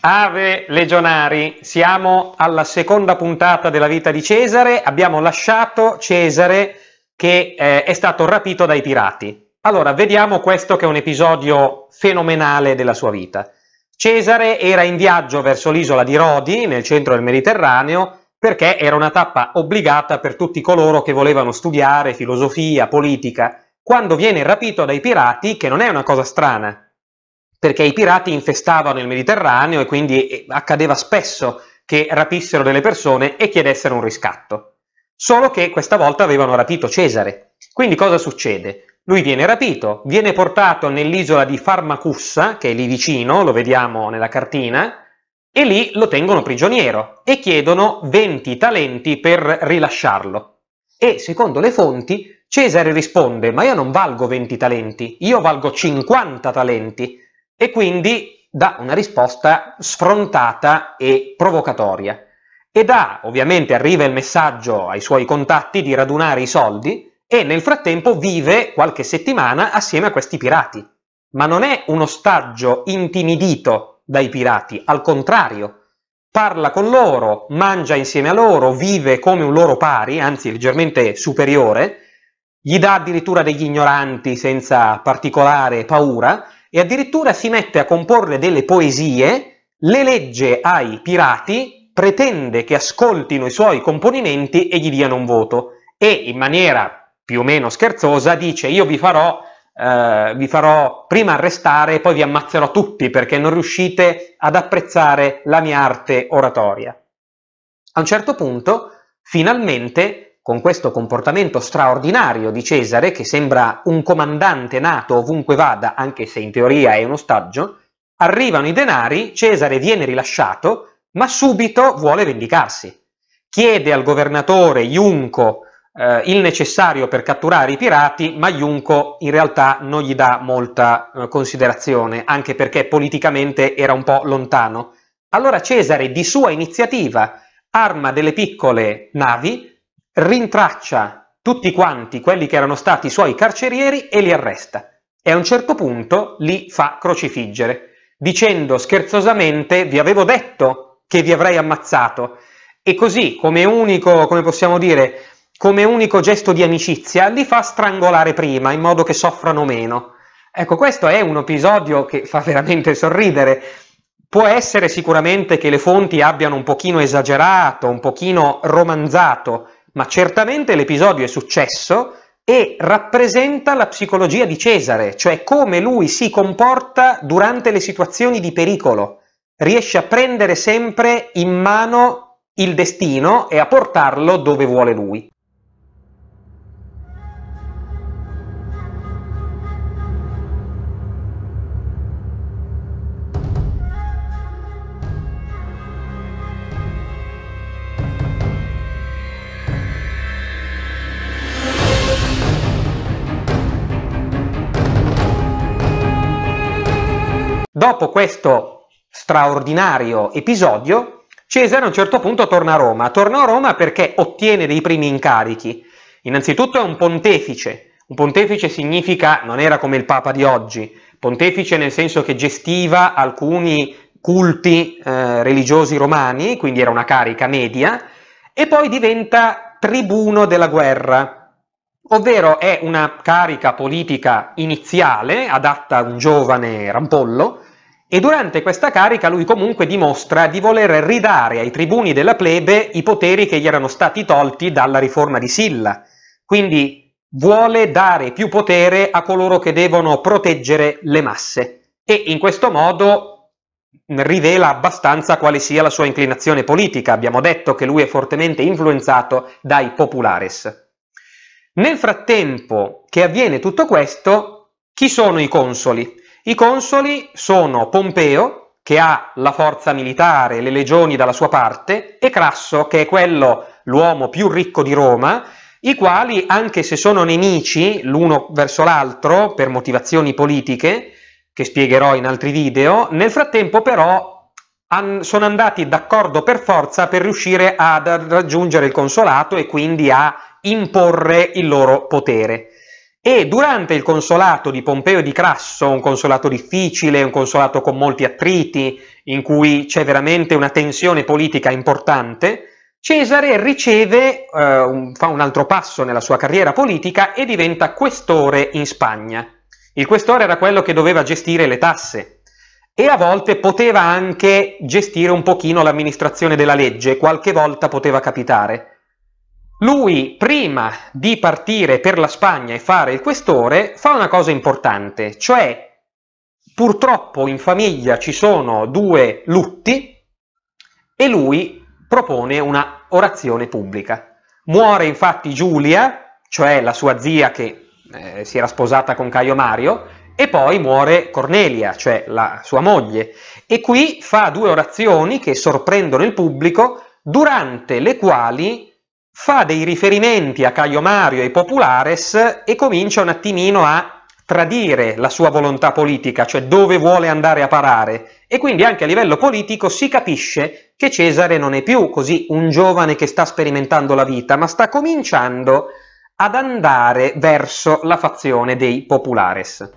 Ave legionari, siamo alla seconda puntata della vita di Cesare, abbiamo lasciato Cesare che eh, è stato rapito dai pirati. Allora, vediamo questo che è un episodio fenomenale della sua vita. Cesare era in viaggio verso l'isola di Rodi, nel centro del Mediterraneo, perché era una tappa obbligata per tutti coloro che volevano studiare filosofia, politica. Quando viene rapito dai pirati, che non è una cosa strana, perché i pirati infestavano il Mediterraneo e quindi eh, accadeva spesso che rapissero delle persone e chiedessero un riscatto. Solo che questa volta avevano rapito Cesare. Quindi cosa succede? Lui viene rapito, viene portato nell'isola di Farmacussa, che è lì vicino, lo vediamo nella cartina, e lì lo tengono prigioniero e chiedono 20 talenti per rilasciarlo. E secondo le fonti Cesare risponde, ma io non valgo 20 talenti, io valgo 50 talenti e quindi dà una risposta sfrontata e provocatoria. E dà, ovviamente arriva il messaggio ai suoi contatti di radunare i soldi e nel frattempo vive qualche settimana assieme a questi pirati. Ma non è un ostaggio intimidito dai pirati, al contrario, parla con loro, mangia insieme a loro, vive come un loro pari, anzi leggermente superiore, gli dà addirittura degli ignoranti senza particolare paura e addirittura si mette a comporre delle poesie, le legge ai pirati, pretende che ascoltino i suoi componimenti e gli diano un voto e in maniera più o meno scherzosa dice io vi farò, eh, vi farò prima arrestare e poi vi ammazzerò tutti perché non riuscite ad apprezzare la mia arte oratoria. A un certo punto, finalmente, con questo comportamento straordinario di Cesare, che sembra un comandante nato ovunque vada, anche se in teoria è un ostaggio, arrivano i denari, Cesare viene rilasciato, ma subito vuole vendicarsi. Chiede al governatore Iunco eh, il necessario per catturare i pirati, ma Iunco in realtà non gli dà molta eh, considerazione, anche perché politicamente era un po' lontano. Allora Cesare, di sua iniziativa, arma delle piccole navi, rintraccia tutti quanti quelli che erano stati i suoi carcerieri e li arresta e a un certo punto li fa crocifiggere, dicendo scherzosamente vi avevo detto che vi avrei ammazzato e così come unico, come possiamo dire, come unico gesto di amicizia li fa strangolare prima in modo che soffrano meno. Ecco, questo è un episodio che fa veramente sorridere. Può essere sicuramente che le fonti abbiano un pochino esagerato, un pochino romanzato ma certamente l'episodio è successo e rappresenta la psicologia di Cesare, cioè come lui si comporta durante le situazioni di pericolo. Riesce a prendere sempre in mano il destino e a portarlo dove vuole lui. dopo questo straordinario episodio, Cesare a un certo punto torna a Roma. Torna a Roma perché ottiene dei primi incarichi. Innanzitutto è un pontefice. Un pontefice significa, non era come il Papa di oggi, pontefice nel senso che gestiva alcuni culti eh, religiosi romani, quindi era una carica media, e poi diventa tribuno della guerra, ovvero è una carica politica iniziale adatta a un giovane rampollo e durante questa carica lui comunque dimostra di voler ridare ai tribuni della plebe i poteri che gli erano stati tolti dalla riforma di Silla. Quindi vuole dare più potere a coloro che devono proteggere le masse e in questo modo rivela abbastanza quale sia la sua inclinazione politica. Abbiamo detto che lui è fortemente influenzato dai populares. Nel frattempo che avviene tutto questo, chi sono i consoli? I consoli sono Pompeo, che ha la forza militare e le legioni dalla sua parte, e Crasso, che è quello, l'uomo più ricco di Roma, i quali, anche se sono nemici l'uno verso l'altro per motivazioni politiche, che spiegherò in altri video, nel frattempo però han, sono andati d'accordo per forza per riuscire a raggiungere il consolato e quindi a imporre il loro potere. E durante il consolato di Pompeo e di Crasso, un consolato difficile, un consolato con molti attriti, in cui c'è veramente una tensione politica importante, Cesare riceve, eh, un, fa un altro passo nella sua carriera politica e diventa questore in Spagna. Il questore era quello che doveva gestire le tasse e a volte poteva anche gestire un pochino l'amministrazione della legge, qualche volta poteva capitare. Lui, prima di partire per la Spagna e fare il questore, fa una cosa importante, cioè purtroppo in famiglia ci sono due lutti e lui propone una orazione pubblica. Muore infatti Giulia, cioè la sua zia che eh, si era sposata con Caio Mario, e poi muore Cornelia, cioè la sua moglie, e qui fa due orazioni che sorprendono il pubblico, durante le quali fa dei riferimenti a Caio Mario e ai Populares e comincia un attimino a tradire la sua volontà politica, cioè dove vuole andare a parare. E quindi anche a livello politico si capisce che Cesare non è più così un giovane che sta sperimentando la vita, ma sta cominciando ad andare verso la fazione dei Populares.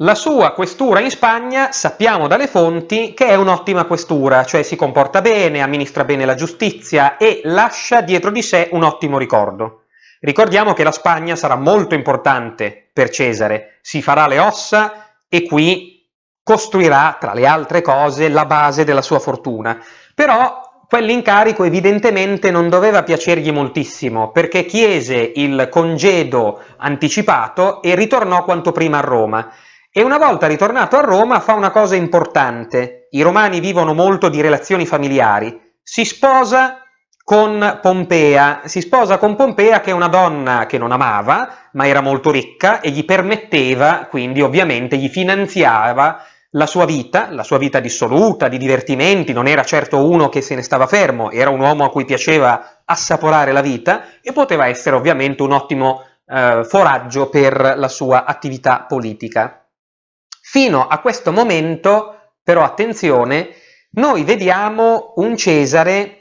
La sua questura in Spagna sappiamo dalle fonti che è un'ottima questura, cioè si comporta bene, amministra bene la giustizia e lascia dietro di sé un ottimo ricordo. Ricordiamo che la Spagna sarà molto importante per Cesare, si farà le ossa e qui costruirà, tra le altre cose, la base della sua fortuna. Però quell'incarico evidentemente non doveva piacergli moltissimo, perché chiese il congedo anticipato e ritornò quanto prima a Roma. E una volta ritornato a Roma fa una cosa importante. I romani vivono molto di relazioni familiari. Si sposa con Pompea, si sposa con Pompea che è una donna che non amava, ma era molto ricca e gli permetteva, quindi ovviamente gli finanziava la sua vita, la sua vita dissoluta, di divertimenti, non era certo uno che se ne stava fermo, era un uomo a cui piaceva assaporare la vita e poteva essere ovviamente un ottimo eh, foraggio per la sua attività politica. Fino a questo momento, però attenzione, noi vediamo un Cesare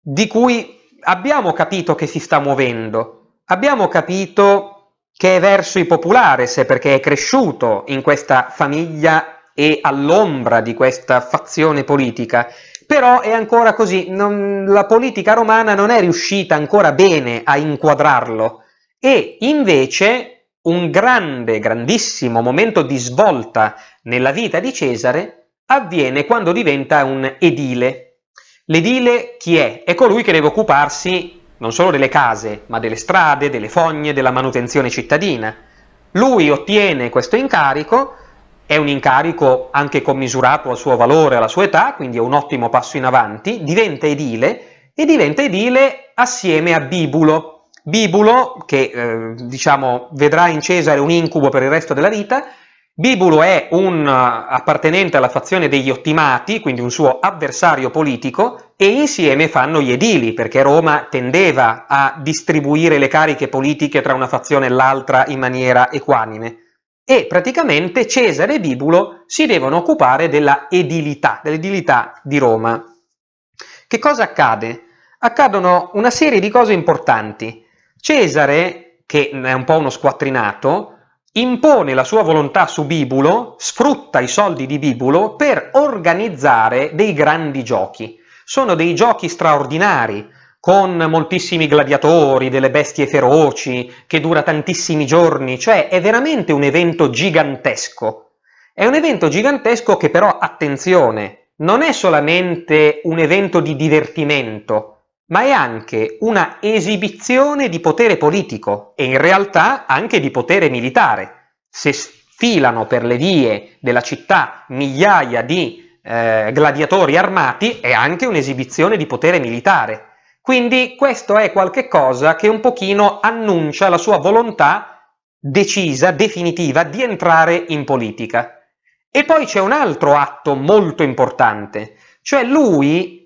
di cui abbiamo capito che si sta muovendo, abbiamo capito che è verso i populares perché è cresciuto in questa famiglia e all'ombra di questa fazione politica, però è ancora così, non, la politica romana non è riuscita ancora bene a inquadrarlo e invece un grande, grandissimo momento di svolta nella vita di Cesare avviene quando diventa un edile. L'edile chi è? È colui che deve occuparsi non solo delle case, ma delle strade, delle fogne, della manutenzione cittadina. Lui ottiene questo incarico, è un incarico anche commisurato al suo valore, alla sua età, quindi è un ottimo passo in avanti, diventa edile e diventa edile assieme a Bibulo, Bibulo, che eh, diciamo vedrà in Cesare un incubo per il resto della vita, Bibulo è un uh, appartenente alla fazione degli Ottimati, quindi un suo avversario politico, e insieme fanno gli edili, perché Roma tendeva a distribuire le cariche politiche tra una fazione e l'altra in maniera equanime. E praticamente Cesare e Bibulo si devono occupare della edilità, dell'edilità di Roma. Che cosa accade? Accadono una serie di cose importanti. Cesare, che è un po' uno squattrinato, impone la sua volontà su Bibulo, sfrutta i soldi di Bibulo per organizzare dei grandi giochi. Sono dei giochi straordinari, con moltissimi gladiatori, delle bestie feroci, che dura tantissimi giorni, cioè è veramente un evento gigantesco. È un evento gigantesco che però, attenzione, non è solamente un evento di divertimento, ma è anche una esibizione di potere politico e in realtà anche di potere militare. Se sfilano per le vie della città migliaia di eh, gladiatori armati, è anche un'esibizione di potere militare. Quindi questo è qualcosa che un pochino annuncia la sua volontà decisa, definitiva, di entrare in politica. E poi c'è un altro atto molto importante, cioè lui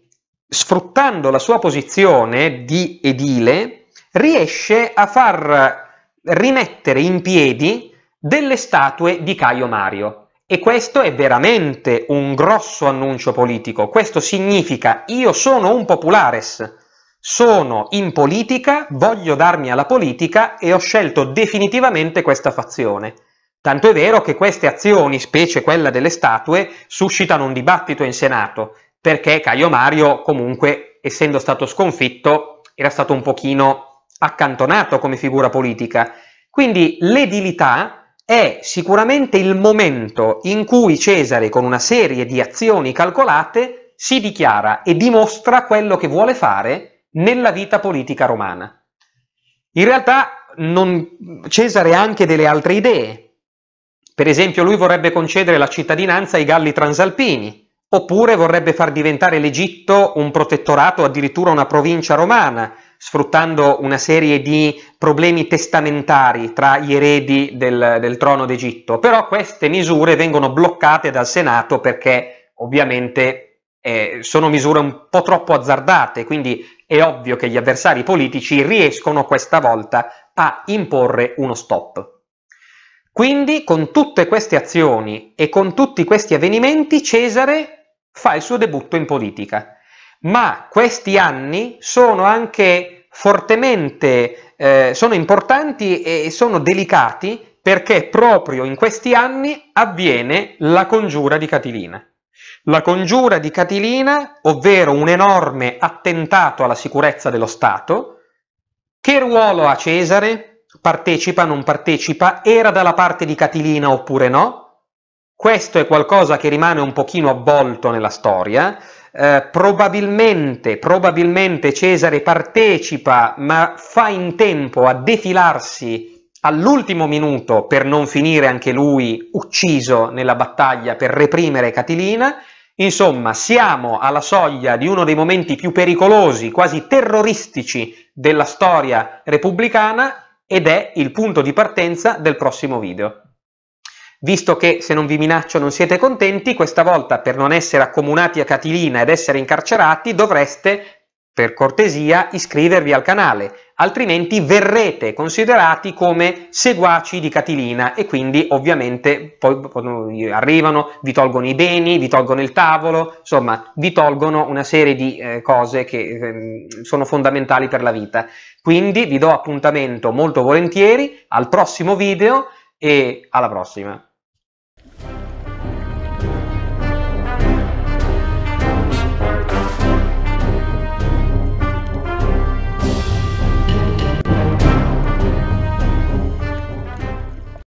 sfruttando la sua posizione di edile, riesce a far rimettere in piedi delle statue di Caio Mario. E questo è veramente un grosso annuncio politico. Questo significa io sono un populares, sono in politica, voglio darmi alla politica e ho scelto definitivamente questa fazione. Tanto è vero che queste azioni, specie quella delle statue, suscitano un dibattito in Senato perché Caio Mario comunque, essendo stato sconfitto, era stato un pochino accantonato come figura politica. Quindi l'edilità è sicuramente il momento in cui Cesare, con una serie di azioni calcolate, si dichiara e dimostra quello che vuole fare nella vita politica romana. In realtà non... Cesare ha anche delle altre idee. Per esempio, lui vorrebbe concedere la cittadinanza ai galli transalpini, oppure vorrebbe far diventare l'Egitto un protettorato, addirittura una provincia romana, sfruttando una serie di problemi testamentari tra gli eredi del, del trono d'Egitto. Però queste misure vengono bloccate dal Senato perché ovviamente eh, sono misure un po' troppo azzardate, quindi è ovvio che gli avversari politici riescono questa volta a imporre uno stop. Quindi con tutte queste azioni e con tutti questi avvenimenti Cesare fa il suo debutto in politica. Ma questi anni sono anche fortemente, eh, sono importanti e sono delicati perché proprio in questi anni avviene la congiura di Catilina. La congiura di Catilina, ovvero un enorme attentato alla sicurezza dello Stato, che ruolo ha Cesare? Partecipa, non partecipa? Era dalla parte di Catilina oppure no? questo è qualcosa che rimane un pochino avvolto nella storia, eh, probabilmente, probabilmente Cesare partecipa ma fa in tempo a defilarsi all'ultimo minuto per non finire anche lui ucciso nella battaglia per reprimere Catilina. Insomma, siamo alla soglia di uno dei momenti più pericolosi, quasi terroristici della storia repubblicana ed è il punto di partenza del prossimo video. Visto che se non vi minaccio non siete contenti, questa volta per non essere accomunati a Catilina ed essere incarcerati dovreste, per cortesia, iscrivervi al canale, altrimenti verrete considerati come seguaci di Catilina e quindi ovviamente poi arrivano, vi tolgono i beni, vi tolgono il tavolo, insomma vi tolgono una serie di eh, cose che eh, sono fondamentali per la vita. Quindi vi do appuntamento molto volentieri al prossimo video e alla prossima.